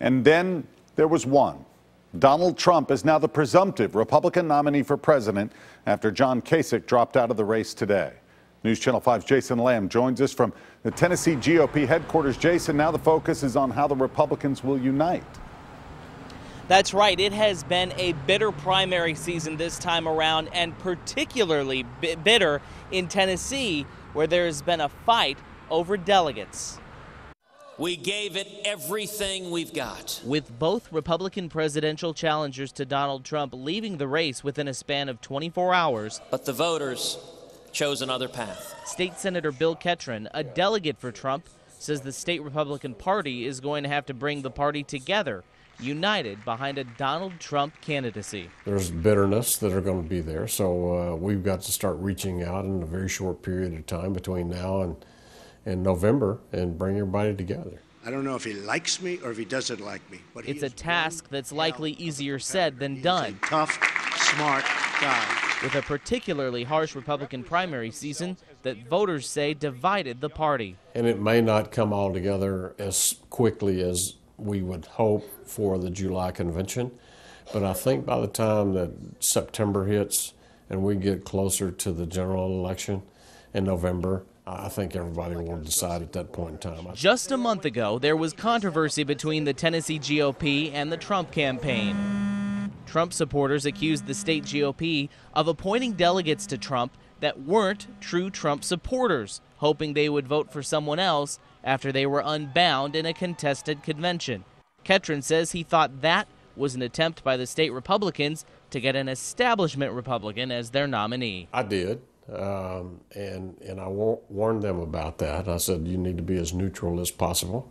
And then there was one. Donald Trump is now the presumptive Republican nominee for president after John Kasich dropped out of the race today. News Channel 5's Jason Lamb joins us from the Tennessee GOP headquarters. Jason, now the focus is on how the Republicans will unite. That's right. It has been a bitter primary season this time around, and particularly bitter in Tennessee, where there has been a fight over delegates. We gave it everything we've got. With both Republican presidential challengers to Donald Trump leaving the race within a span of 24 hours. But the voters chose another path. State Senator Bill Ketron, a delegate for Trump, says the state Republican Party is going to have to bring the party together, united behind a Donald Trump candidacy. There's bitterness that are going to be there, so uh, we've got to start reaching out in a very short period of time between now and in November and bring everybody together. I don't know if he likes me or if he doesn't like me, but it's a task that's likely easier said than done. tough, smart guy. With a particularly harsh Republican primary season that voters say divided the party. And it may not come all together as quickly as we would hope for the July convention, but I think by the time that September hits and we get closer to the general election in November, I think everybody will decide at that point in time. Just a month ago, there was controversy between the Tennessee GOP and the Trump campaign. Trump supporters accused the state GOP of appointing delegates to Trump that weren't true Trump supporters, hoping they would vote for someone else after they were unbound in a contested convention. Ketron says he thought that was an attempt by the state Republicans to get an establishment Republican as their nominee. I did. Um, and, and I warned them about that. I said, you need to be as neutral as possible.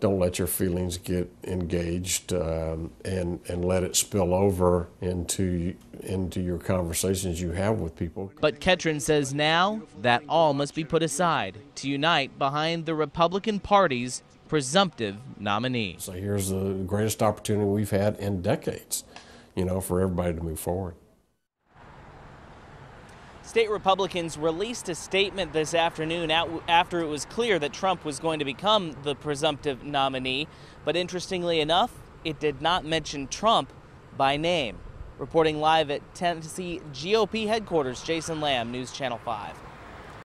Don't let your feelings get engaged um, and, and let it spill over into, into your conversations you have with people. But Ketron says now that all must be put aside to unite behind the Republican Party's presumptive nominee. So here's the greatest opportunity we've had in decades, you know, for everybody to move forward. State Republicans released a statement this afternoon after it was clear that Trump was going to become the presumptive nominee. But interestingly enough, it did not mention Trump by name. Reporting live at Tennessee GOP headquarters, Jason Lamb, News Channel 5.